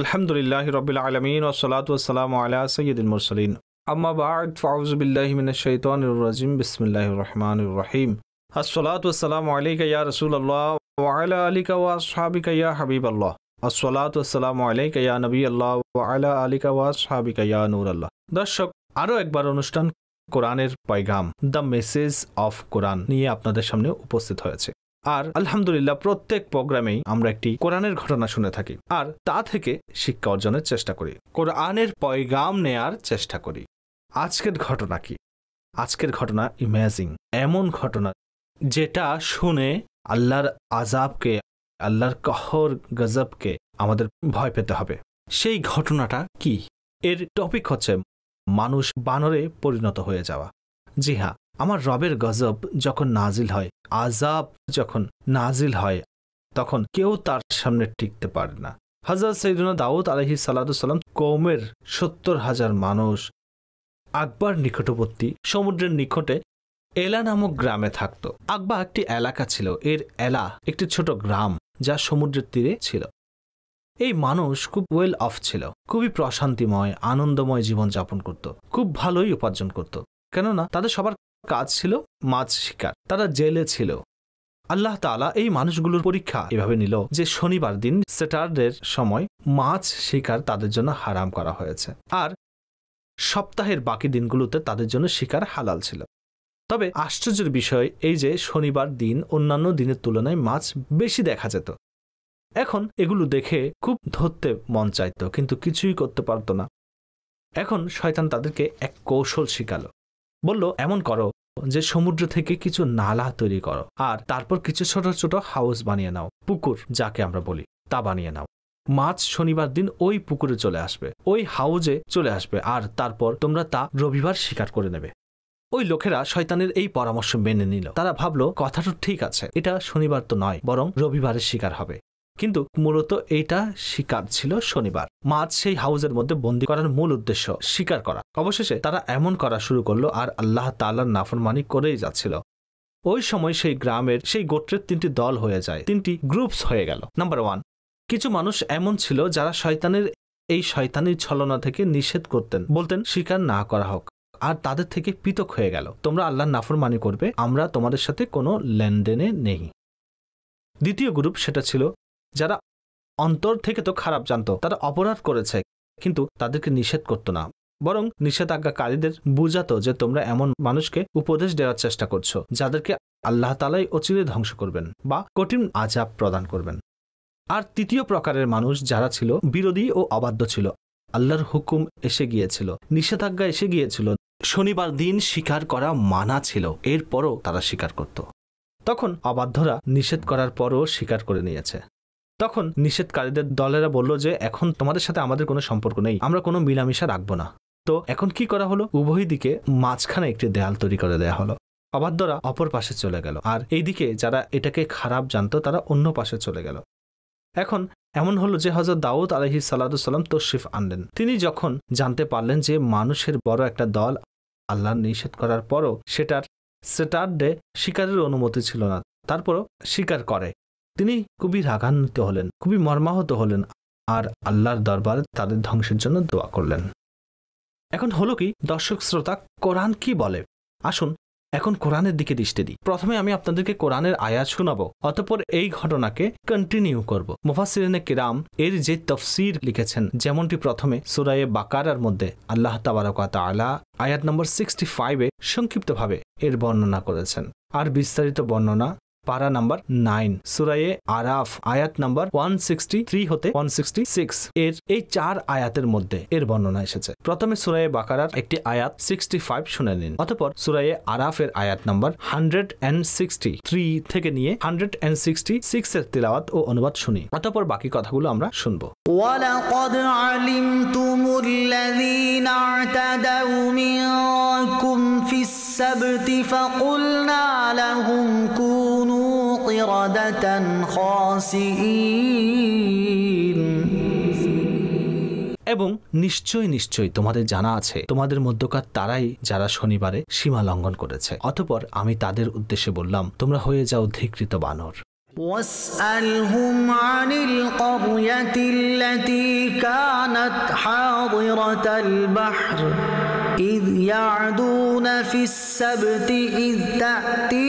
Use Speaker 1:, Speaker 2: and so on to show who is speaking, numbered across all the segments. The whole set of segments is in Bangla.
Speaker 1: الحمد لله رب العالمين والصلاة والسلام على سيد المرسلين أما بعد فأعوذ بالله من الشيطان الرجيم بسم الله الرحمن الرحيم الصلاة والسلام عليك يا رسول الله وعلى آلك وأصحابك يا حبيب الله الصلاة والسلام عليك يا نبي الله وعلى آلك وأصحابك يا نور الله দর্শক আরও একবার অনুষ্ঠান কোরআনের পয়গাম দ্য মেসেজ অফ কোরআন নিয়ে আপনাদের সামনে উপস্থিত হয়েছে আর আলহামদুলিল্লাহ প্রত্যেক প্রোগ্রামেই আমরা একটি কোরআনের ঘটনা শুনে থাকি আর তা থেকে শিক্ষা অর্জনের চেষ্টা করি কোরআনের পয়গাম নেয়ার চেষ্টা করি আজকের ঘটনা কি আজকের ঘটনা ইম্যাজিং এমন ঘটনা যেটা শুনে আল্লাহর আজাবকে আল্লাহর কহর গজবকে আমাদের ভয় পেতে হবে সেই ঘটনাটা কি এর টপিক হচ্ছে মানুষ বানরে পরিণত হয়ে যাওয়া জি হ্যাঁ আমার রবের গজব যখন নাজিল হয় আজাব যখন নাজিল হয় তখন কেউ তার সামনে টিকতে পারে না হজরত সৈদুনা দাউদ আলহি সাল্লাম কৌমের সত্তর হাজার মানুষ আকবর নিকটবর্তী সমুদ্রের নিকটে এলা নামক গ্রামে থাকত আকবা একটি এলাকা ছিল এর এলা একটি ছোট গ্রাম যা সমুদ্রের তীরে ছিল এই মানুষ খুব ওয়েল অফ ছিল খুবই প্রশান্তিময় আনন্দময় জীবনযাপন করত খুব ভালোই উপার্জন করত কেননা তাদের সবার কাজ ছিল মাছ শিকার তারা জেলে ছিল আল্লাহ তালা এই মানুষগুলোর পরীক্ষা এভাবে নিল যে শনিবার দিন সেটারদের সময় মাছ শিকার তাদের জন্য হারাম করা হয়েছে আর সপ্তাহের বাকি দিনগুলোতে তাদের জন্য শিকার হালাল ছিল তবে আশ্চর্যের বিষয় এই যে শনিবার দিন অন্যান্য দিনের তুলনায় মাছ বেশি দেখা যেত এখন এগুলো দেখে খুব ধরতে মন চাইত কিন্তু কিছুই করতে পারত না এখন শয়তান তাদেরকে এক কৌশল শিখালো বলল এমন করো যে সমুদ্র থেকে কিছু নালা তৈরি করো আর তারপর কিছু ছোট ছোট হাউস বানিয়ে নাও পুকুর যাকে আমরা বলি তা বানিয়ে নাও মাছ শনিবার দিন ওই পুকুরে চলে আসবে ওই হাউজে চলে আসবে আর তারপর তোমরা তা রবিবার শিকার করে নেবে ওই লোকেরা শয়তানের এই পরামর্শ মেনে নিল তারা ভাবলো কথাটা ঠিক আছে এটা শনিবার তো নয় বরং রবিবারের শিকার হবে কিন্তু মূলত এটা শিকার ছিল শনিবার মাছ সেই হাউজের মধ্যে বন্দী করার মূল উদ্দেশ্য শিকার করা অবশেষে তারা এমন করা শুরু করলো আর আল্লাহ তাল্লার নাফরমানি করেই যাচ্ছিল ওই সময় সেই গ্রামের সেই গোত্রের তিনটি দল হয়ে যায় তিনটি গ্রুপস হয়ে গেল নাম্বার ওয়ান কিছু মানুষ এমন ছিল যারা শয়তানের এই শয়তানির ছলনা থেকে নিষেধ করতেন বলতেন শিকার না করা হোক আর তাদের থেকে পৃথক হয়ে গেল তোমরা আল্লাহর নাফরমানি করবে আমরা তোমাদের সাথে কোনো লেনদেনে নেই দ্বিতীয় গ্রুপ সেটা ছিল যারা অন্তর থেকে তো খারাপ জানত তারা অপরাধ করেছে কিন্তু তাদেরকে নিষেধ করত না বরং নিষেধাজ্ঞাকারীদের বুঝাতো যে তোমরা এমন মানুষকে উপদেশ দেওয়ার চেষ্টা করছো যাদেরকে আল্লাহ তালাই অচিরে ধ্বংস করবেন বা কঠিন আজাব প্রদান করবেন আর তৃতীয় প্রকারের মানুষ যারা ছিল বিরোধী ও অবাধ্য ছিল আল্লাহর হুকুম এসে গিয়েছিল নিষেধাজ্ঞা এসে গিয়েছিল শনিবার দিন স্বীকার করা মানা ছিল এরপরও তারা স্বীকার করত তখন অবাধ্যরা নিষেধ করার পরও স্বীকার করে নিয়েছে তখন নিষেধকারীদের দলেরা বলল যে এখন তোমাদের সাথে আমাদের কোনো সম্পর্ক নেই আমরা কোনো মিলামিশা রাখবো না তো এখন কি করা হলো উভয় দিকে মাঝখানে একটি দেয়াল তৈরি করে দেয়া হলো অবাধ্যরা অপর পাশে চলে গেল আর এইদিকে যারা এটাকে খারাপ জানত তারা অন্য পাশে চলে গেল এখন এমন হলো যে হজরত দাউদ আলহি সাল্লাম তশরিফ আনলেন তিনি যখন জানতে পারলেন যে মানুষের বড় একটা দল আল্লাহ নিষেধ করার পরও সেটার ডে শিকারের অনুমতি ছিল না তারপরও শিকার করে তিনি খুবই রাগান্বিত হলেন খুবই মর্মাহত হলেন আর আল্লাহর দরবারে তাদের ধ্বংসের জন্য দোয়া করলেন এখন হলো কি দর্শক শ্রোতা কোরআন কি বলে আসুন এখন কোরআনের দিকে দৃষ্টি দিই প্রথমে আমি আপনাদেরকে কোরআনের আয়াত শোনাবো অতপর এই ঘটনাকে কন্টিনিউ করব মুফাসিরিনে কিরাম এর যে তফসির লিখেছেন যেমনটি প্রথমে সুরায়ে বাকারার মধ্যে আল্লাহ তাবারকাত আলা আয়াত নম্বর সিক্সটি ফাইভে সংক্ষিপ্তভাবে এর বর্ণনা করেছেন আর বিস্তারিত বর্ণনা পারা নাম্বার নাইন সুরাইয়ে আরাফ আয়াত নাম্বার ওয়ান সিক্সটি থ্রি হতে ওয়ান সিক্সটি সিক্স এর এই চার আয়াতের মধ্যে এর বর্ণনা এসেছে প্রথমে সুরাইয়ে বাকারার একটি আয়াত সিক্সটি ফাইভ শুনে নিন অতপর সুরায়ে আরাফের আয়াত number hundred and sixty three থেকে নিয়ে হান্ড্রেড অ্যান্ড সিক্সটি সিক্স এর তিলাওয়াত ও অনুবাদ শুনি অতপর বাকি কথাগুলো আমরা শুনবো
Speaker 2: ولقد علمتم الذين اعتدوا منكم في السبت فقلنا لهم এবং
Speaker 1: নিশ্চয় নিশ্চয় তোমাদের জানা আছে তোমাদের মধ্যকার তারাই যারা শনিবারে সীমা লঙ্ঘন করেছে অতপর আমি তাদের উদ্দেশ্যে বললাম তোমরা হয়ে যাও ধিকৃত বানর
Speaker 2: واسألهم عن القرية التي كانت حاضرة البحر إذ يعدون في السبت إذ تأتي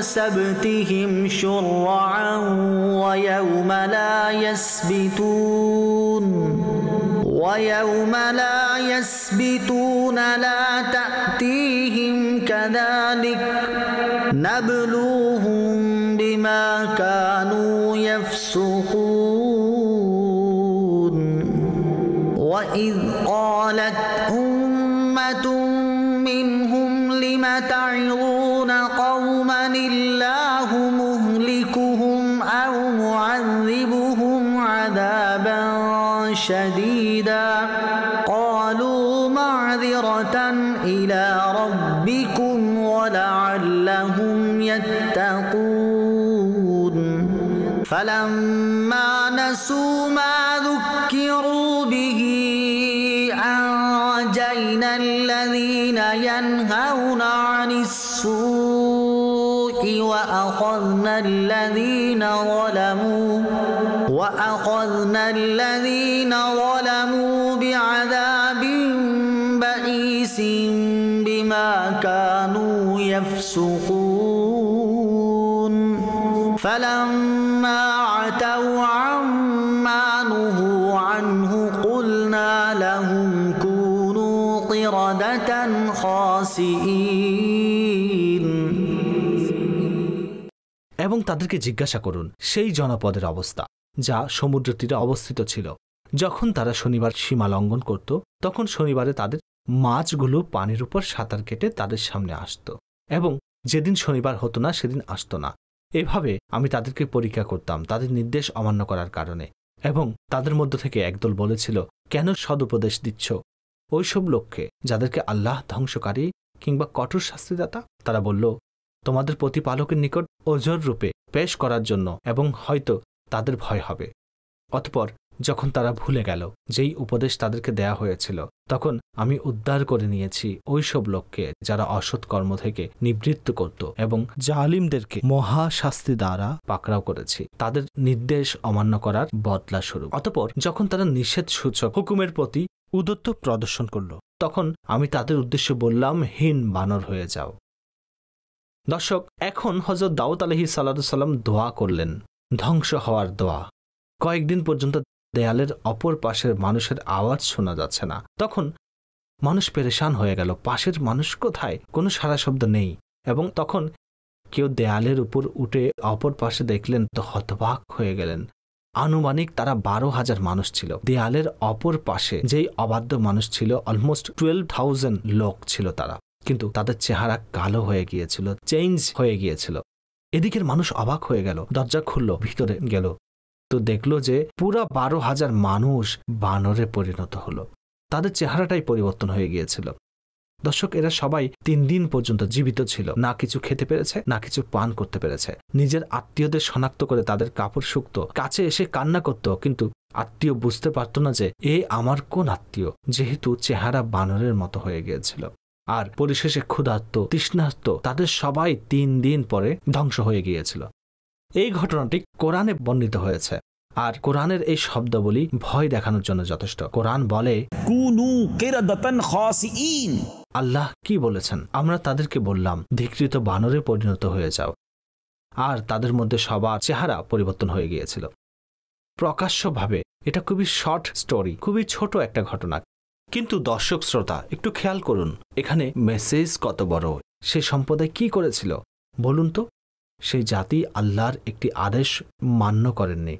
Speaker 2: سبتهم شرعا ويوم لا يسبتون ويوم لا يسبتون لا تأتيهم كذلك نبلوهم بما كانوا فلما نسوا ما ذكروا به أنجينا الذين ينهون عن السوء وأخذنا الذين ظلموا وأخذنا الذين ظلموا بعذاب بئيس بما كانوا يفسقون فلما
Speaker 1: এবং তাদেরকে জিজ্ঞাসা করুন সেই জনপদের অবস্থা যা সমুদ্র তীরে অবস্থিত ছিল যখন তারা শনিবার সীমা লঙ্ঘন করত তখন শনিবারে তাদের মাছগুলো পানির উপর সাঁতার কেটে তাদের সামনে আসত এবং যেদিন শনিবার হতো না সেদিন আসত না এভাবে আমি তাদেরকে পরীক্ষা করতাম তাদের নির্দেশ অমান্য করার কারণে এবং তাদের মধ্য থেকে একদল বলেছিল কেন সদুপদেশ দিচ্ছ ওইসব লোককে যাদেরকে আল্লাহ ধ্বংসকারী কিংবা কঠোর শাস্তিদাতা তারা বলল তোমাদের প্রতিপালকের নিকট ওজোর রূপে পেশ করার জন্য এবং হয়তো তাদের ভয় হবে অতপর যখন তারা ভুলে গেল যেই উপদেশ তাদেরকে দেয়া হয়েছিল তখন আমি উদ্ধার করে নিয়েছি ওই সব লোককে যারা অসৎ কর্ম থেকে নিবৃত্ত করত এবং জালিমদেরকে মহা শাস্তি দ্বারা পাকড়াও করেছি তাদের নির্দেশ অমান্য করার বদলা শুরু অতপর যখন তারা নিষেধ সূচক হুকুমের প্রতি উদত্ত প্রদর্শন করল তখন আমি তাদের উদ্দেশ্যে বললাম হীন বানর হয়ে যাও দর্শক এখন হজরত দাউদ আলহি সাল্লাম দোয়া করলেন ধ্বংস হওয়ার দোয়া কয়েকদিন পর্যন্ত দেয়ালের অপর পাশের মানুষের আওয়াজ শোনা যাচ্ছে না তখন মানুষ পেরেশান হয়ে গেল পাশের মানুষ কোথায় কোনো সারা শব্দ নেই এবং তখন কেউ দেয়ালের উপর উঠে অপর পাশে দেখলেন তো হতবাক হয়ে গেলেন আনুমানিক তারা বারো হাজার মানুষ ছিল দেয়ালের অপর পাশে যেই অবাধ্য মানুষ ছিল অলমোস্ট টুয়েলভ থাউজেন্ড লোক ছিল তারা কিন্তু তাদের চেহারা কালো হয়ে গিয়েছিল চেঞ্জ হয়ে গিয়েছিল এদিকের মানুষ অবাক হয়ে গেল দরজা খুলল ভিতরে গেল তো দেখল যে পুরা বারো হাজার মানুষ বানরে পরিণত হলো তাদের চেহারাটাই পরিবর্তন হয়ে গিয়েছিল দর্শক এরা সবাই তিন দিন পর্যন্ত জীবিত ছিল না কিছু খেতে পেরেছে না কিছু পান করতে পেরেছে নিজের আত্মীয়দের শনাক্ত করে তাদের কাপড় শুক্ত কাছে এসে কান্না করত কিন্তু আত্মীয় বুঝতে পারত না যে এ আমার কোন আত্মীয় যেহেতু চেহারা বানরের মতো হয়ে গিয়েছিল আর পরিশেষে ক্ষুধার্ত তৃষ্ণার্ত তাদের সবাই তিন দিন পরে ধ্বংস হয়ে গিয়েছিল এই ঘটনাটি কোরআনে বর্ণিত হয়েছে আর কোরআনের এই শব্দাবলী ভয় দেখানোর জন্য যথেষ্ট কোরআন বলে আল্লাহ কি বলেছেন আমরা তাদেরকে বললাম ধিকৃত বানরে পরিণত হয়ে যাও আর তাদের মধ্যে সবার চেহারা পরিবর্তন হয়ে গিয়েছিল প্রকাশ্যভাবে এটা খুবই শর্ট স্টোরি খুবই ছোট একটা ঘটনা কিন্তু দর্শক শ্রোতা একটু খেয়াল করুন এখানে মেসেজ কত বড় সে সম্প্রদায় কি করেছিল বলুন তো সেই জাতি আল্লাহর একটি আদেশ মান্য করেননি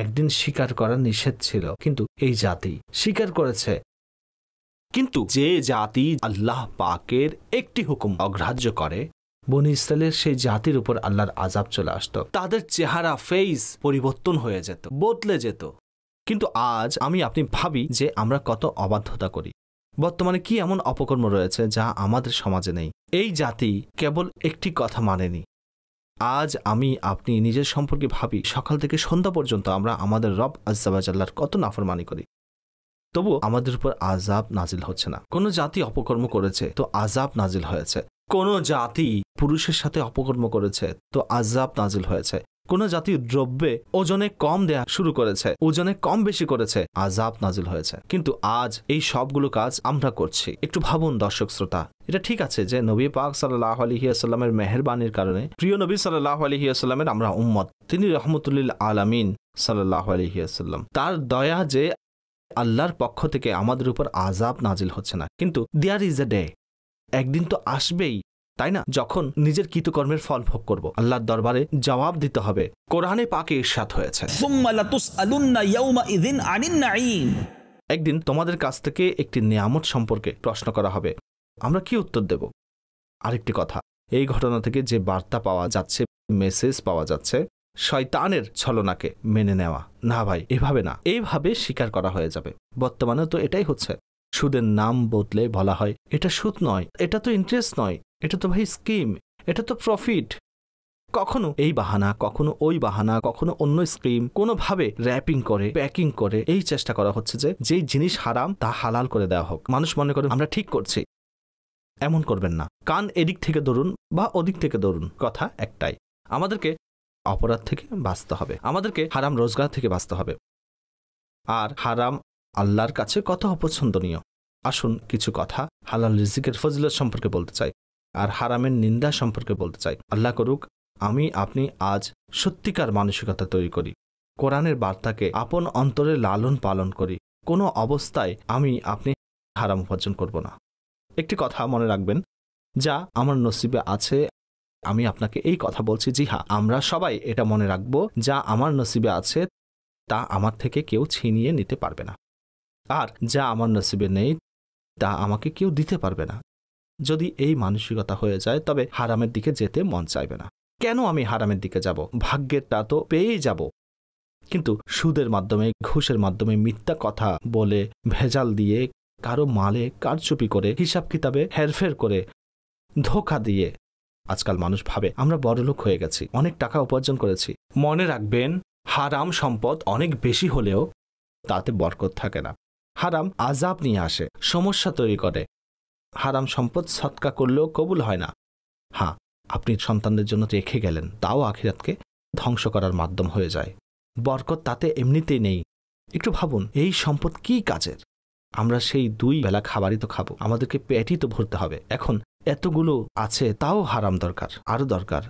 Speaker 1: একদিন স্বীকার করা নিষেধ ছিল কিন্তু এই জাতি স্বীকার করেছে কিন্তু যে জাতি আল্লাহ পাকের একটি হুকুম অগ্রাহ্য করে বন ইসরায়েলের সেই জাতির উপর আল্লাহর আজাব চলে আসত তাদের চেহারা ফেইস পরিবর্তন হয়ে যেত বদলে যেত কিন্তু আজ আমি আপনি ভাবি যে আমরা কত অবাধ্যতা করি বর্তমানে কি এমন অপকর্ম রয়েছে যা আমাদের সমাজে নেই এই জাতি কেবল একটি কথা মানেনি আজ আমি আপনি নিজের সম্পর্কে ভাবি সকাল থেকে সন্ধ্যা পর্যন্ত আমরা আমাদের রব আজাবাজাল্লার কত নাফরমানি করি তবু আমাদের উপর আজাব নাজিল হচ্ছে না কোনো জাতি অপকর্ম করেছে তো আজাব নাজিল হয়েছে কোনো জাতি পুরুষের সাথে অপকর্ম করেছে তো আজাব নাজিল হয়েছে কোনো জাতীয় দ্রব্যে ওজনে কম দেয়া শুরু করেছে ওজনে কম বেশি করেছে আজাব নাজিল হয়েছে কিন্তু আজ এই সবগুলো কাজ আমরা করছি একটু ভাবুন দর্শক শ্রোতা এটা ঠিক আছে যে নবী পাক সাল্লাহ আলহিয়াস্লামের মেহরবানির কারণে প্রিয় নবী সাল্লাহ আলহিয়াস্লামের আমরা উম্মত তিনি রহমতুল্লিল আলামিন সাল্লাহ আলহিয়াস্লাম তার দয়া যে আল্লাহর পক্ষ থেকে আমাদের উপর আজাব নাজিল হচ্ছে না কিন্তু দেয়ার ইজ এ ডে একদিন তো আসবেই তাই না যখন নিজের কৃতকর্মের ফল ভোগ করব আল্লাহর দরবারে জবাব দিতে হবে কোরআনে পাকে ইরশাদ হয়েছে একদিন তোমাদের কাছ থেকে একটি নিয়ামত সম্পর্কে প্রশ্ন করা হবে আমরা কি উত্তর দেব আরেকটি কথা এই ঘটনা থেকে যে বার্তা পাওয়া যাচ্ছে মেসেজ পাওয়া যাচ্ছে শয়তানের ছলনাকে মেনে নেওয়া না ভাই এভাবে না এইভাবে স্বীকার করা হয়ে যাবে বর্তমানে তো এটাই হচ্ছে সুদের নাম বদলে বলা হয় এটা সুদ নয় এটা তো ইন্টারেস্ট নয় এটা তো ভাই স্কিম এটা তো প্রফিট কখনো এই বাহানা কখনো ওই বাহানা কখনো অন্য স্ক্রিম কোনোভাবে র্যাপিং করে প্যাকিং করে এই চেষ্টা করা হচ্ছে যে যেই জিনিস হারাম তা হালাল করে দেওয়া হোক মানুষ মনে করে আমরা ঠিক করছি এমন করবেন না কান এদিক থেকে ধরুন বা ওদিক থেকে ধরুন কথা একটাই আমাদেরকে অপরাধ থেকে বাঁচতে হবে আমাদেরকে হারাম রোজগার থেকে বাঁচতে হবে আর হারাম আল্লাহর কাছে কত অপছন্দনীয় আসুন কিছু কথা হালাল রিজিকের ফজিলত সম্পর্কে বলতে চাই আর হারামের নিন্দা সম্পর্কে বলতে চাই আল্লাহ করুক আমি আপনি আজ সত্যিকার মানসিকতা তৈরি করি কোরআনের বার্তাকে আপন অন্তরে লালন পালন করি কোনো অবস্থায় আমি আপনি হারাম উপার্জন করব না একটি কথা মনে রাখবেন যা আমার নসিবে আছে আমি আপনাকে এই কথা বলছি জি হ্যাঁ আমরা সবাই এটা মনে রাখব যা আমার নসিবে আছে তা আমার থেকে কেউ ছিনিয়ে নিতে পারবে না আর যা আমার নসিবে নেই তা আমাকে কেউ দিতে পারবে না যদি এই মানসিকতা হয়ে যায় তবে হারামের দিকে যেতে মন চাইবে না কেন আমি হারামের দিকে যাব ভাগ্যেরটা তো পেয়েই যাব কিন্তু সুদের মাধ্যমে ঘুষের মাধ্যমে মিথ্যা কথা বলে ভেজাল দিয়ে কারো মালে কারচুপি করে হিসাব কিতাবে হেরফের করে ধোকা দিয়ে আজকাল মানুষ ভাবে আমরা বড়লোক হয়ে গেছি অনেক টাকা উপার্জন করেছি মনে রাখবেন হারাম সম্পদ অনেক বেশি হলেও তাতে বরকত থাকে না হারাম আজাব নিয়ে আসে সমস্যা তৈরি করে হারাম সম্পদ সৎকা করলেও কবুল হয় না হ্যাঁ আপনি সন্তানদের জন্য রেখে গেলেন তাও আখিরাতকে ধ্বংস করার মাধ্যম হয়ে যায় বরকত তাতে এমনিতেই নেই একটু ভাবুন এই সম্পদ কি কাজের আমরা সেই দুই বেলা খাবারই তো খাবো আমাদেরকে পেটই তো ভরতে হবে এখন এতগুলো আছে তাও হারাম দরকার আরও দরকার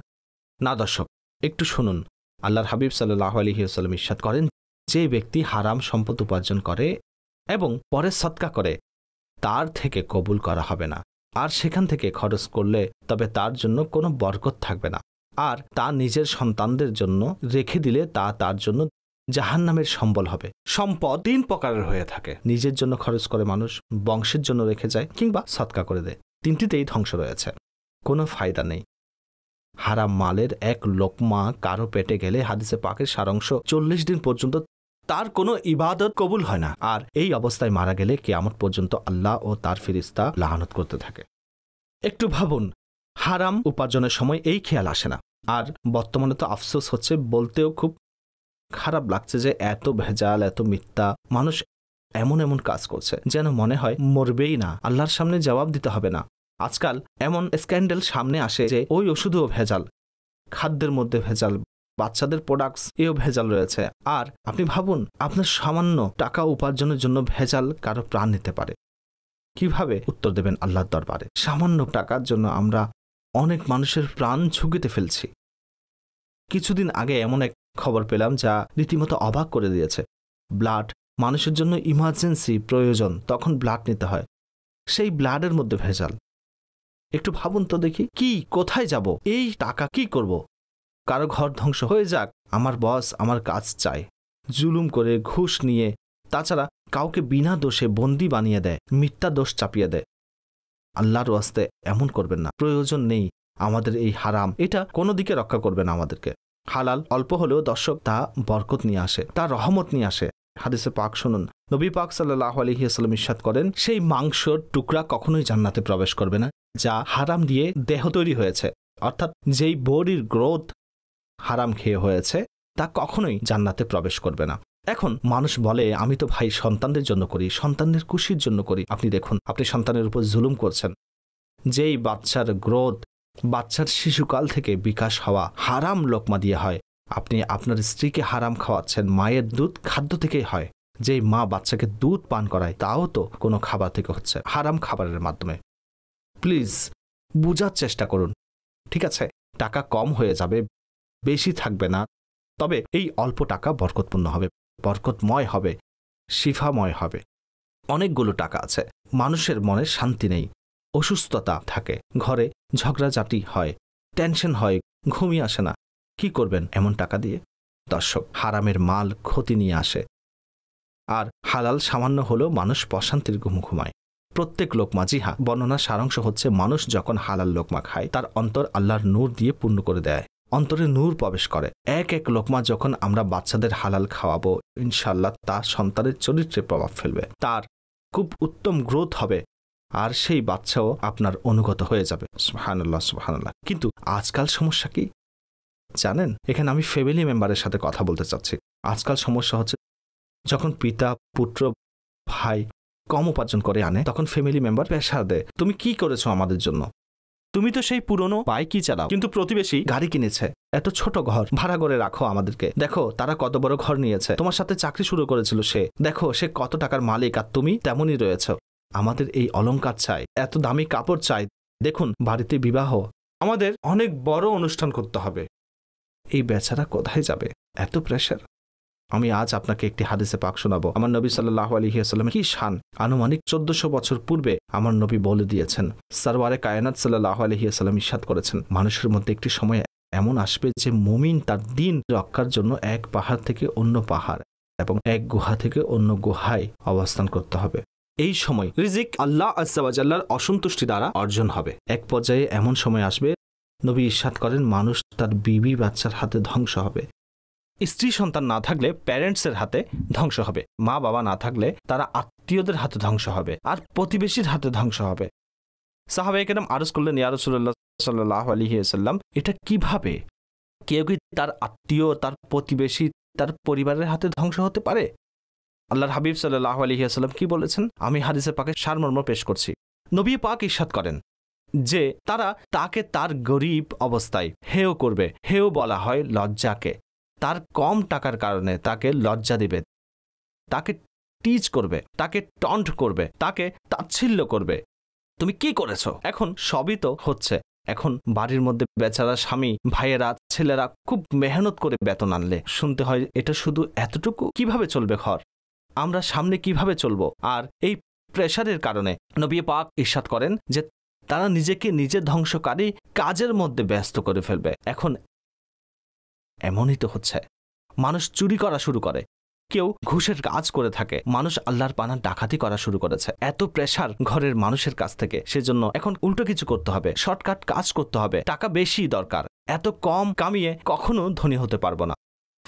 Speaker 1: না দর্শক একটু শুনুন আল্লাহর হাবিব সাল্লাহ আলহিউসাল্লাম ইস্বাদ করেন যে ব্যক্তি হারাম সম্পদ উপার্জন করে এবং পরে সৎকা করে তার থেকে কবুল করা হবে না আর সেখান থেকে খরচ করলে তবে তার জন্য কোনো বরকত থাকবে না আর তা নিজের সন্তানদের জন্য রেখে দিলে তা তার জন্য জাহান নামের সম্বল হবে সম্পদ তিন প্রকারের হয়ে থাকে নিজের জন্য খরচ করে মানুষ বংশের জন্য রেখে যায় কিংবা সৎকা করে দেয় তিনটিতেই ধ্বংস রয়েছে কোনো ফায়দা নেই হারাম মালের এক লোকমা কারো পেটে গেলে হাদিসে পাকের সারাংশ চল্লিশ দিন পর্যন্ত তার কোনো ইবাদত কবুল হয় না আর এই অবস্থায় মারা গেলে কেয়ামত পর্যন্ত আল্লাহ ও তার ফিরিস্তা লাহানত করতে থাকে একটু ভাবুন হারাম উপার্জনের সময় এই খেয়াল আসে না আর বর্তমানে তো আফসোস হচ্ছে বলতেও খুব খারাপ লাগছে যে এত ভেজাল এত মিথ্যা মানুষ এমন এমন কাজ করছে যেন মনে হয় মরবেই না আল্লাহর সামনে জবাব দিতে হবে না আজকাল এমন স্ক্যান্ডেল সামনে আসে যে ওই ওষুধও ভেজাল খাদ্যের মধ্যে ভেজাল বাচ্চাদের প্রোডাক্টস এও ভেজাল রয়েছে আর আপনি ভাবুন আপনার সামান্য টাকা উপার্জনের জন্য ভেজাল কারো প্রাণ নিতে পারে কিভাবে উত্তর দেবেন আল্লাহর দরবারে সামান্য টাকার জন্য আমরা অনেক মানুষের প্রাণ ঝুঁকিতে ফেলছি কিছুদিন আগে এমন এক খবর পেলাম যা রীতিমতো অবাক করে দিয়েছে ব্লাড মানুষের জন্য ইমার্জেন্সি প্রয়োজন তখন ব্লাড নিতে হয় সেই ব্লাডের মধ্যে ভেজাল একটু ভাবুন তো দেখি কি কোথায় যাব এই টাকা কি করব কারো ঘর ধ্বংস হয়ে যাক আমার বস আমার কাজ চায় জুলুম করে ঘুষ নিয়ে তাছাড়া কাউকে বিনা দোষে বন্দি বানিয়ে দেয় মিথ্যা দোষ চাপিয়ে দেয় আল্লাহর ওয়াস্তে এমন করবেন না প্রয়োজন নেই আমাদের এই হারাম এটা কোনো দিকে রক্ষা করবে না আমাদেরকে হালাল অল্প হলেও দর্শক তা বরকত নিয়ে আসে তা রহমত নিয়ে আসে হাদিসে পাক শুনুন নবী পাক সাল্লাহ আলহিহাস্লাম ইস্বাদ করেন সেই মাংসর টুকরা কখনোই জান্নাতে প্রবেশ করবে না যা হারাম দিয়ে দেহ তৈরি হয়েছে অর্থাৎ যেই বড়ির গ্রোথ হারাম খেয়ে হয়েছে তা কখনোই জান্নাতে প্রবেশ করবে না এখন মানুষ বলে আমি তো ভাই সন্তানদের জন্য করি সন্তানদের খুশির জন্য করি আপনি দেখুন আপনি সন্তানের উপর জুলুম করছেন যেই বাচ্চার গ্রোথ বাচ্চার শিশুকাল থেকে বিকাশ হওয়া হারাম লোকমা দিয়ে হয় আপনি আপনার স্ত্রীকে হারাম খাওয়াচ্ছেন মায়ের দুধ খাদ্য থেকেই হয় যেই মা বাচ্চাকে দুধ পান করায় তাও তো কোনো খাবার থেকে হচ্ছে হারাম খাবারের মাধ্যমে প্লিজ বুঝার চেষ্টা করুন ঠিক আছে টাকা কম হয়ে যাবে বেশি থাকবে না তবে এই অল্প টাকা বরকতপূর্ণ হবে বরকতময় হবে শিফাময় হবে অনেকগুলো টাকা আছে মানুষের মনে শান্তি নেই অসুস্থতা থাকে ঘরে ঝগড়াঝাটি হয় টেনশন হয় ঘুমিয়ে আসে না কি করবেন এমন টাকা দিয়ে দর্শক হারামের মাল ক্ষতি নিয়ে আসে আর হালাল সামান্য হলেও মানুষ প্রশান্তির ঘুম ঘুমায় প্রত্যেক লোকমা জিহা বর্ণনার সারাংশ হচ্ছে মানুষ যখন হালাল লোকমা খায় তার অন্তর আল্লাহর নূর দিয়ে পূর্ণ করে দেয় অন্তরে নূর প্রবেশ করে এক এক লোকমা যখন আমরা বাচ্চাদের হালাল খাওয়াবো ইনশাল্লাহ তা সন্তানের চরিত্রে প্রভাব ফেলবে তার খুব উত্তম গ্রোথ হবে আর সেই বাচ্চাও আপনার অনুগত হয়ে যাবে সুহানুল্লাহ সুহানুল্লাহ কিন্তু আজকাল সমস্যা কি জানেন এখানে আমি ফ্যামিলি মেম্বারের সাথে কথা বলতে চাচ্ছি আজকাল সমস্যা হচ্ছে যখন পিতা পুত্র ভাই কম উপার্জন করে আনে তখন ফ্যামিলি মেম্বার পেশা দেয় তুমি কি করেছো আমাদের জন্য তুমি তো সেই পুরনো বাইকই চালাও কিন্তু প্রতিবেশী গাড়ি কিনেছে এত ছোট ঘর ভাড়া করে রাখো আমাদেরকে দেখো তারা কত বড় ঘর নিয়েছে তোমার সাথে চাকরি শুরু করেছিল সে দেখো সে কত টাকার মালিক আর তুমি তেমনই রয়েছ আমাদের এই অলঙ্কার চাই এত দামি কাপড় চাই দেখুন বাড়িতে বিবাহ আমাদের অনেক বড় অনুষ্ঠান করতে হবে এই বেচারা কোথায় যাবে এত প্রেশার আমি আজ আপনাকে একটি হাদিসে পাক শোনাবো আমার নবী সাল্লাহ আলহিহাস্লাম কি শান আনুমানিক চোদ্দশো বছর পূর্বে আমার নবী বলে দিয়েছেন সারওয়ারে কায়নাত সাল্লাহ আলহিহাস্লাম ইস্বাদ করেছেন মানুষের মধ্যে একটি সময় এমন আসবে যে মুমিন তার দিন রক্ষার জন্য এক পাহাড় থেকে অন্য পাহাড় এবং এক গুহা থেকে অন্য গুহায় অবস্থান করতে হবে এই সময় রিজিক আল্লাহ আসাল্লার অসন্তুষ্টি দ্বারা অর্জন হবে এক পর্যায়ে এমন সময় আসবে নবী ইস্বাদ করেন মানুষ তার বিবি বাচ্চার হাতে ধ্বংস হবে স্ত্রী সন্তান না থাকলে প্যারেন্টসের হাতে ধ্বংস হবে মা বাবা না থাকলে তারা আত্মীয়দের হাতে ধ্বংস হবে আর প্রতিবেশীর হাতে ধ্বংস হবে সাহাবে কেরাম আরজ করলেন ইয়ারসুল্লাহ সাল্লাহ আলহিহাল্লাম এটা কিভাবে কেউ কি তার আত্মীয় তার প্রতিবেশী তার পরিবারের হাতে ধ্বংস হতে পারে আল্লাহর হাবিব সাল্লাহ আলহিহাল্লাম কি বলেছেন আমি হাদিসের পাকে সারমর্ম পেশ করছি নবী পাক ইস্বাদ করেন যে তারা তাকে তার গরিব অবস্থায় হেও করবে হেও বলা হয় লজ্জাকে তার কম টাকার কারণে তাকে লজ্জা দিবে তাকে টিচ করবে তাকে টন্ট করবে তাকে তাচ্ছিল্য করবে তুমি কি করেছ এখন সবই তো হচ্ছে এখন বাড়ির মধ্যে বেচারা স্বামী ভাইয়েরা ছেলেরা খুব মেহনত করে বেতন আনলে শুনতে হয় এটা শুধু এতটুকু কিভাবে চলবে ঘর আমরা সামনে কিভাবে চলবো আর এই প্রেশারের কারণে নবী পাক ঈর্ষাদ করেন যে তারা নিজেকে নিজের ধ্বংসকারী কাজের মধ্যে ব্যস্ত করে ফেলবে এখন এমনই তো হচ্ছে মানুষ চুরি করা শুরু করে কেউ ঘুষের কাজ করে থাকে মানুষ আল্লাহর পানার ডাকাতি করা শুরু করেছে এত প্রেশার ঘরের মানুষের কাছ থেকে সেজন্য এখন উল্টো কিছু করতে হবে শর্টকাট কাজ করতে হবে টাকা বেশি দরকার এত কম কামিয়ে কখনো ধনী হতে পারবো না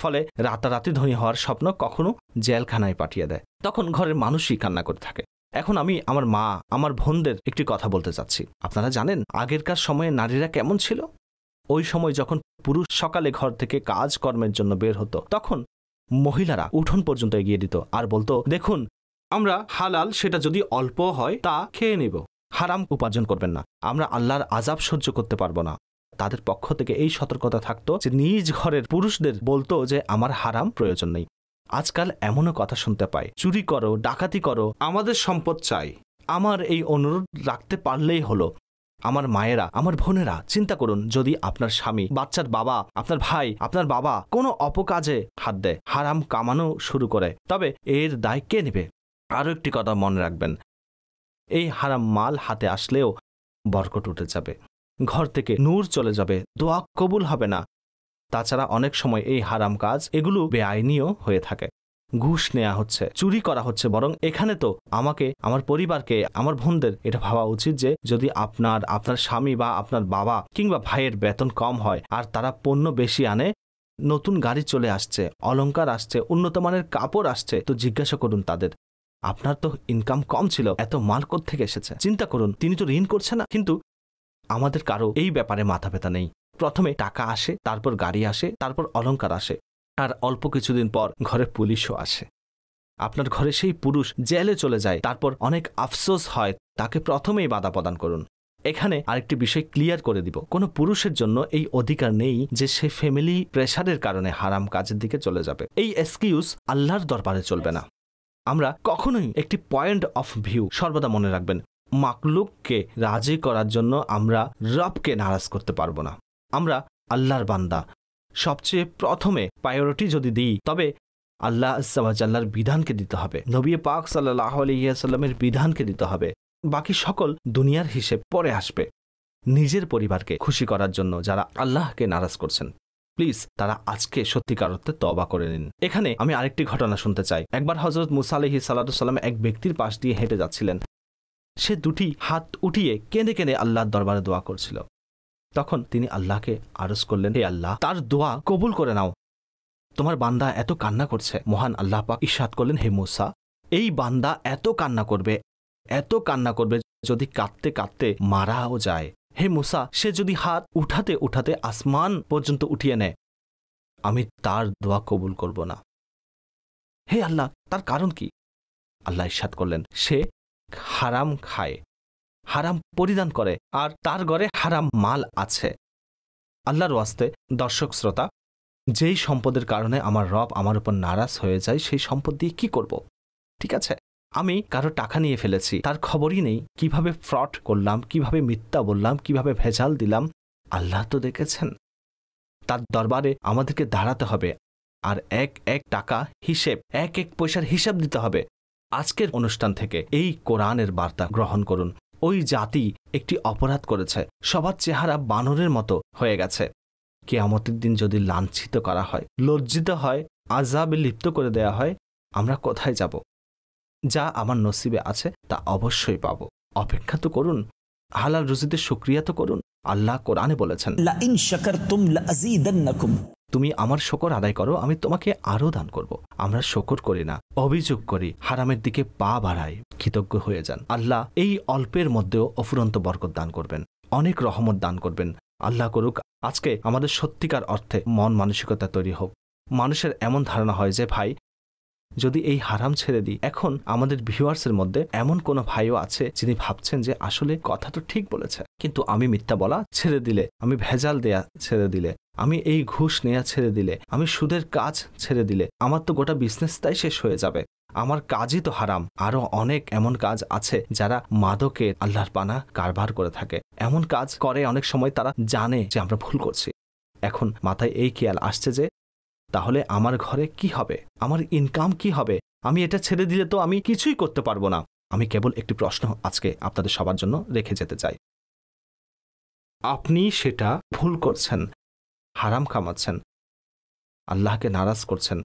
Speaker 1: ফলে রাতারাতি ধনী হওয়ার স্বপ্ন কখনো জেলখানায় পাঠিয়ে দেয় তখন ঘরের মানুষই কান্না করে থাকে এখন আমি আমার মা আমার বোনদের একটি কথা বলতে চাচ্ছি আপনারা জানেন আগেরকার সময়ে নারীরা কেমন ছিল ওই সময় যখন পুরুষ সকালে ঘর থেকে কাজকর্মের জন্য বের হতো তখন মহিলারা উঠোন পর্যন্ত এগিয়ে দিত আর বলতো দেখুন আমরা হালাল সেটা যদি অল্প হয় তা খেয়ে নেব হারাম উপার্জন করবেন না আমরা আল্লাহর আজাব সহ্য করতে পারবো না তাদের পক্ষ থেকে এই সতর্কতা থাকতো যে নিজ ঘরের পুরুষদের বলতো যে আমার হারাম প্রয়োজন নেই আজকাল এমনও কথা শুনতে পাই চুরি করো ডাকাতি করো আমাদের সম্পদ চাই আমার এই অনুরোধ রাখতে পারলেই হলো আমার মায়েরা আমার বোনেরা চিন্তা করুন যদি আপনার স্বামী বাচ্চার বাবা আপনার ভাই আপনার বাবা কোনো অপকাজে হাত দেয় হারাম কামানো শুরু করে তবে এর দায় কে নেবে আরও একটি কথা মনে রাখবেন এই হারাম মাল হাতে আসলেও বরকট উঠে যাবে ঘর থেকে নূর চলে যাবে দোয়া কবুল হবে না তাছাড়া অনেক সময় এই হারাম কাজ এগুলো বেআইনিও হয়ে থাকে ঘুষ নেওয়া হচ্ছে চুরি করা হচ্ছে বরং এখানে তো আমাকে আমার পরিবারকে আমার বোনদের এটা ভাবা উচিত যে যদি আপনার আপনার স্বামী বা আপনার বাবা কিংবা ভাইয়ের বেতন কম হয় আর তারা পণ্য বেশি আনে নতুন গাড়ি চলে আসছে অলঙ্কার আসছে উন্নত মানের কাপড় আসছে তো জিজ্ঞাসা করুন তাদের আপনার তো ইনকাম কম ছিল এত মাল থেকে এসেছে চিন্তা করুন তিনি তো ঋণ করছে না কিন্তু আমাদের কারো এই ব্যাপারে মাথা ব্যথা নেই প্রথমে টাকা আসে তারপর গাড়ি আসে তারপর অলঙ্কার আসে আর অল্প কিছুদিন পর ঘরে পুলিশও আসে আপনার ঘরে সেই পুরুষ জেলে চলে যায় তারপর অনেক আফসোস হয় তাকে প্রথমেই বাধা প্রদান করুন এখানে আরেকটি বিষয় ক্লিয়ার করে দিব কোনো পুরুষের জন্য এই অধিকার নেই যে সে ফ্যামিলি প্রেশারের কারণে হারাম কাজের দিকে চলে যাবে এই এক্সকিউজ আল্লাহর দরবারে চলবে না আমরা কখনোই একটি পয়েন্ট অফ ভিউ সর্বদা মনে রাখবেন মাকলুককে রাজি করার জন্য আমরা রবকে নারাজ করতে পারবো না আমরা আল্লাহর বান্দা সবচেয়ে প্রথমে প্রায়োরিটি যদি দিই তবে আল্লাহ আসাল্লার বিধানকে দিতে হবে নবী পাক সাল্লাহ আলহিয়াসাল্লামের বিধানকে দিতে হবে বাকি সকল দুনিয়ার হিসেব পরে আসবে নিজের পরিবারকে খুশি করার জন্য যারা আল্লাহকে নারাজ করছেন প্লিজ তারা আজকে সত্যিকার অর্থে তবা করে নিন এখানে আমি আরেকটি ঘটনা শুনতে চাই একবার হজরত মুসা আলহি সাল্লাম এক ব্যক্তির পাশ দিয়ে হেঁটে যাচ্ছিলেন সে দুটি হাত উঠিয়ে কেঁদে কেঁদে আল্লাহর দরবারে দোয়া করছিল তখন তিনি আল্লাহকে আরজ করলেন হে আল্লাহ তার দোয়া কবুল করে নাও তোমার বান্দা এত কান্না করছে মহান আল্লাহ পাক ইশাদ করলেন হে মুসা এই বান্দা এত কান্না করবে এত কান্না করবে যদি কাঁদতে কাঁদতে মারাও যায় হে মুসা সে যদি হাত উঠাতে উঠাতে আসমান পর্যন্ত উঠিয়ে নেয় আমি তার দোয়া কবুল করব না হে আল্লাহ তার কারণ কি আল্লাহ ইশাদ করলেন সে হারাম খায় হারাম পরিধান করে আর তার ঘরে হারাম মাল আছে আল্লাহর ওয়াস্তে দর্শক শ্রোতা যেই সম্পদের কারণে আমার রব আমার উপর নারাজ হয়ে যায় সেই সম্পদ দিয়ে কী করব। ঠিক আছে আমি কারো টাকা নিয়ে ফেলেছি তার খবরই নেই কিভাবে ফ্রড করলাম কিভাবে মিথ্যা বললাম কিভাবে ভেজাল দিলাম আল্লাহ তো দেখেছেন তার দরবারে আমাদেরকে দাঁড়াতে হবে আর এক এক টাকা হিসেব এক এক পয়সার হিসাব দিতে হবে আজকের অনুষ্ঠান থেকে এই কোরআনের বার্তা গ্রহণ করুন ওই জাতি একটি অপরাধ করেছে সবার চেহারা বানরের মতো হয়ে গেছে কেয়ামতের দিন যদি লাঞ্ছিত করা হয় লজ্জিত হয় আজাবে লিপ্ত করে দেয়া হয় আমরা কোথায় যাব যা আমার নসিবে আছে তা অবশ্যই পাব অপেক্ষা তো করুন হালাল রুজিদের সুক্রিয়া তো করুন আল্লাহ কোরআনে বলেছেন তুমি আমার শকর আদায় করো আমি তোমাকে আরও দান করব। আমরা শকর করি না অভিযোগ করি হারামের দিকে পা বাড়াই কৃতজ্ঞ হয়ে যান আল্লাহ এই অল্পের মধ্যেও অফুরন্ত বরকত দান করবেন অনেক রহমত দান করবেন আল্লাহ করুক আজকে আমাদের সত্যিকার অর্থে মন মানসিকতা তৈরি হোক মানুষের এমন ধারণা হয় যে ভাই যদি এই হারাম ছেড়ে দিই এখন আমাদের ভিউয়ার্সের মধ্যে এমন কোনো ভাইও আছে যিনি ভাবছেন যে আসলে কথা তো ঠিক বলেছে কিন্তু আমি মিথ্যা বলা ছেড়ে দিলে আমি ভেজাল দেয়া ছেড়ে দিলে আমি এই ঘুষ নেয়া ছেড়ে দিলে আমি সুদের কাজ ছেড়ে দিলে আমার তো গোটা বিজনেসটাই শেষ হয়ে যাবে আমার কাজই তো হারাম আরও অনেক এমন কাজ আছে যারা মাদকে আল্লাহর পানা কারবার করে থাকে এমন কাজ করে অনেক সময় তারা জানে যে আমরা ভুল করছি এখন মাথায় এই খেয়াল আসছে যে তাহলে আমার ঘরে কি হবে আমার ইনকাম কি হবে আমি এটা ছেড়ে দিলে তো আমি কিছুই করতে পারবো না আমি কেবল একটি প্রশ্ন আজকে আপনাদের সবার জন্য রেখে যেতে চাই আপনি সেটা ভুল করছেন হারাম কামাচ্ছেন আল্লাহকে নারাজ করছেন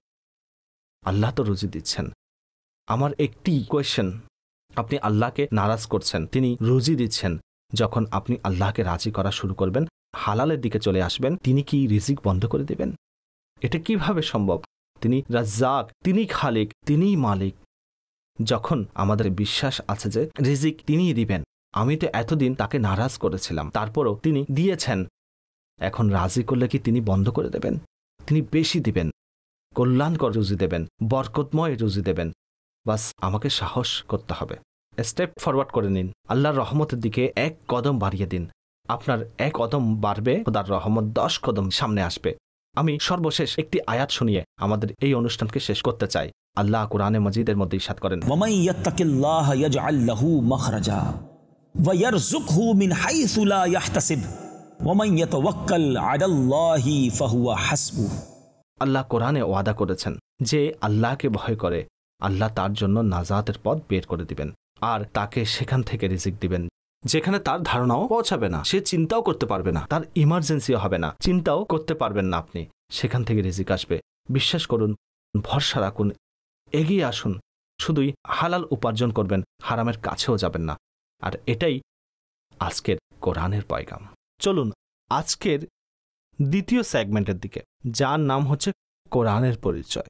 Speaker 1: আল্লাহ তো রুজি দিচ্ছেন আমার একটি কোয়েশ্চেন আপনি আল্লাহকে নারাজ করছেন তিনি রুজি দিচ্ছেন যখন আপনি আল্লাহকে রাজি করা শুরু করবেন হালালের দিকে চলে আসবেন তিনি কি রিজিক বন্ধ করে দেবেন এটা কিভাবে সম্ভব তিনি রাজ্জাক তিনি খালিক তিনিই মালিক যখন আমাদের বিশ্বাস আছে যে রিজিক তিনিই দিবেন আমি তো এতদিন তাকে নারাজ করেছিলাম তারপরও তিনি দিয়েছেন এখন রাজি করলে কি তিনি বন্ধ করে দেবেন তিনি বেশি দিবেন কল্যাণকর রুজি দেবেন বরকতময় রুজি দেবেন বাস আমাকে সাহস করতে হবে স্টেপ ফরওয়ার্ড করে নিন আল্লাহর রহমতের দিকে এক কদম বাড়িয়ে দিন আপনার এক কদম বাড়বে খোদার রহমত দশ কদম সামনে আসবে আমি সর্বশেষ একটি আয়াত শুনিয়ে আমাদের এই অনুষ্ঠানকে শেষ করতে চাই আল্লাহ কোরআনে মজিদের মধ্যে ইসাদ করেন ওমাইয়াত্তাকিল্লাহ ইয়াজআল লাহু মাখরাজা ওয়া মিন হাইসু লা ইয়াহতাসিব আল্লাহ কোরআনে ওয়াদা করেছেন যে আল্লাহকে ভয় করে আল্লাহ তার জন্য নাজাতের পথ বের করে দিবেন আর তাকে সেখান থেকে রিজিক দিবেন যেখানে তার ধারণাও পৌঁছাবে না সে চিন্তাও করতে পারবে না তার ইমার্জেন্সিও হবে না চিন্তাও করতে পারবেন না আপনি সেখান থেকে রিজিক আসবে বিশ্বাস করুন ভরসা রাখুন এগিয়ে আসুন শুধুই হালাল উপার্জন করবেন হারামের কাছেও যাবেন না আর এটাই আজকের কোরআনের পয়গাম চলুন আজকের দ্বিতীয় সেগমেন্টের দিকে যার নাম হচ্ছে কোরআনের পরিচয়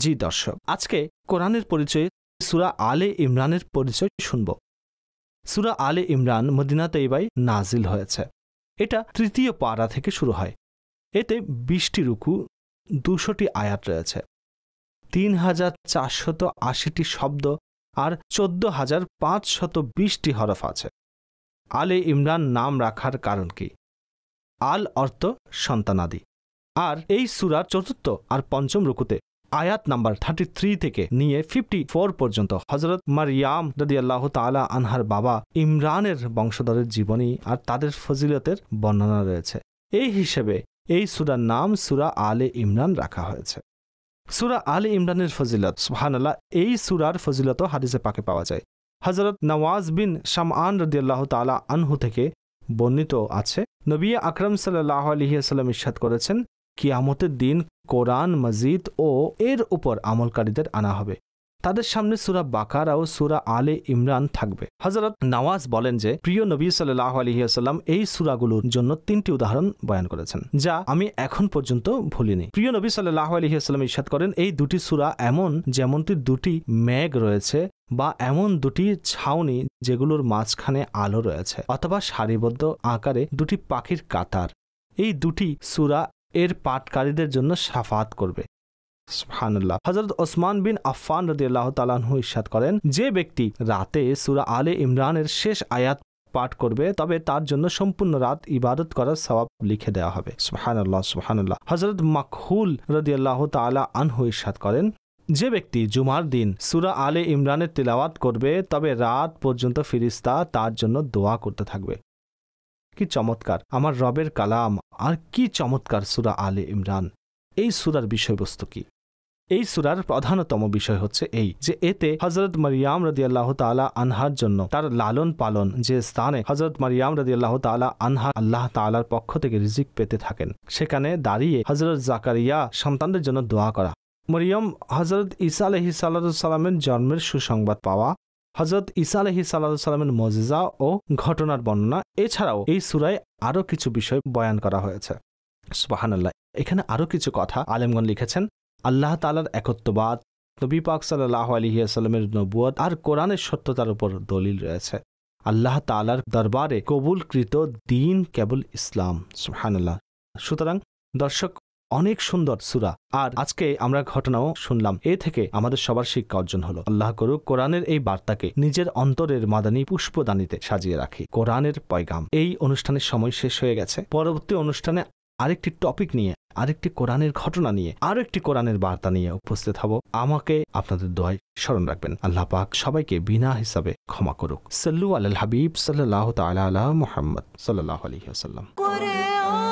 Speaker 1: জি দর্শক আজকে কোরআনের পরিচয়ে সুরা আলে ইমরানের পরিচয় শুনব সুরা আলে ইমরান মদিনা তৈবাই নাজিল হয়েছে এটা তৃতীয় পাড়া থেকে শুরু হয় এতে বিশটি রুকু দুশোটি আয়াত রয়েছে তিন হাজার চারশত আশিটি শব্দ আর চোদ্দ হাজার পাঁচশত বিশটি হরফ আছে আলে ইমরান নাম রাখার কারণ কি আল অর্থ সন্তানাদি আর এই সুরার চতুর্থ আর পঞ্চম রুকুতে আয়াত নাম্বার থার্টি থ্রি থেকে নিয়ে ফিফটি ফোর পর্যন্ত হজরত মারিয়াম দাদি আল্লাহ তালা আনহার বাবা ইমরানের বংশধরের জীবনী আর তাদের ফজিলতের বর্ণনা রয়েছে এই হিসেবে এই সুরার নাম সুরা আলে ইমরান রাখা হয়েছে সুরা আলী ইমরানের ফজিলত সুহানাল্লাহ এই সুরার ফজিলতও হাদিসে পাকে পাওয়া যায় হজরত নওয়াজ বিন শামআন রদিয়াল্লাহ তালা আনহু থেকে বর্ণিত আছে নবী আকরম সাল্লাহ আলহিয়াসাল্লাম ইস্বাদ করেছেন কিয়ামতের দিন কোরআন মজিদ ও এর উপর আমলকারীদের আনা হবে তাদের সামনে সুরা বাকারা ও সুরা আলে ইমরান থাকবে হজরত নওয়াজ বলেন যে প্রিয় নবী সাল্লাহ আলহিহাস্লাম এই সুরাগুলোর জন্য তিনটি উদাহরণ বয়ান করেছেন যা আমি এখন পর্যন্ত ভুলিনি প্রিয় নবী সাল্লাহ আলহিহাস্লাম ইস্বাদ করেন এই দুটি সুরা এমন যেমনটি দুটি ম্যাগ রয়েছে বা এমন দুটি ছাউনি যেগুলোর মাঝখানে আলো রয়েছে অথবা সারিবদ্ধ আকারে দুটি পাখির কাতার এই দুটি সুরা এর পাটকারীদের জন্য সাফাত করবে সুহানুল্লাহ হজরত ওসমান বিন আফফান রদি আল্লাহ তালাহ ইস্বাদ করেন যে ব্যক্তি রাতে সুরা আলে ইমরানের শেষ আয়াত পাঠ করবে তবে তার জন্য সম্পূর্ণ রাত ইবাদত করার সবাব লিখে দেওয়া হবে সুহানুল্লাহ সুহানুল্লাহ হজরত মাকহুল রদি আল্লাহ তালা আনহু ইস্বাদ করেন যে ব্যক্তি জুমার দিন সুরা আলে ইমরানের তেলাওয়াত করবে তবে রাত পর্যন্ত ফিরিস্তা তার জন্য দোয়া করতে থাকবে কি চমৎকার আমার রবের কালাম আর কি চমৎকার সুরা আলে ইমরান এই সুরার বিষয়বস্তু কি এই সুরার প্রধানতম বিষয় হচ্ছে এই যে এতে হজরত মারিয়াম রদি আল্লাহ তালা আনহার জন্য তার লালন পালন যে স্থানে হজরত মারিয়াম রদি আল্লাহ তালা আনহা আল্লাহ তালার পক্ষ থেকে রিজিক পেতে থাকেন সেখানে দাঁড়িয়ে হজরত জাকারিয়া সন্তানদের জন্য দোয়া করা মরিয়ম হজরত ইসা আলহি সাল্লামের জন্মের সুসংবাদ পাওয়া হজরত ইসা আলহি সাল্লামের মজিজা ও ঘটনার বর্ণনা এছাড়াও এই সুরায় আরও কিছু বিষয় বয়ান করা হয়েছে সুবাহানাল্লাহ এখানে আরও কিছু কথা আলেমগন লিখেছেন আল্লাহ তালার একত্ববাদ নবী পাক সাল্লাহ আলহিয়াসাল্লামের নবুয়াদ আর কোরআনের সত্যতার উপর দলিল রয়েছে আল্লাহ তালার দরবারে কবুলকৃত দিন কেবল ইসলাম সুহানাল্লাহ সুতরাং দর্শক অনেক সুন্দর সুরা আর আজকে আমরা ঘটনাও শুনলাম এ থেকে আমাদের সবার শিক্ষা অর্জন হলো আল্লাহ করুক কোরআনের এই বার্তাকে নিজের অন্তরের মাদানী পুষ্পদানিতে সাজিয়ে রাখি কোরআনের পয়গাম এই অনুষ্ঠানের সময় শেষ হয়ে গেছে পরবর্তী অনুষ্ঠানে আরেকটি টপিক নিয়ে আরেকটি কোরআনের ঘটনা নিয়ে আরও একটি কোরআনের বার্তা নিয়ে উপস্থিত হব আমাকে আপনাদের দোয়ায় স্মরণ রাখবেন আল্লাহ পাক সবাইকে বিনা হিসাবে ক্ষমা করুক সাল্লু আল হাবিব সাল্লাহ তালা মোহাম্মদ সাল্লাহ আলহিহাসাল্লাম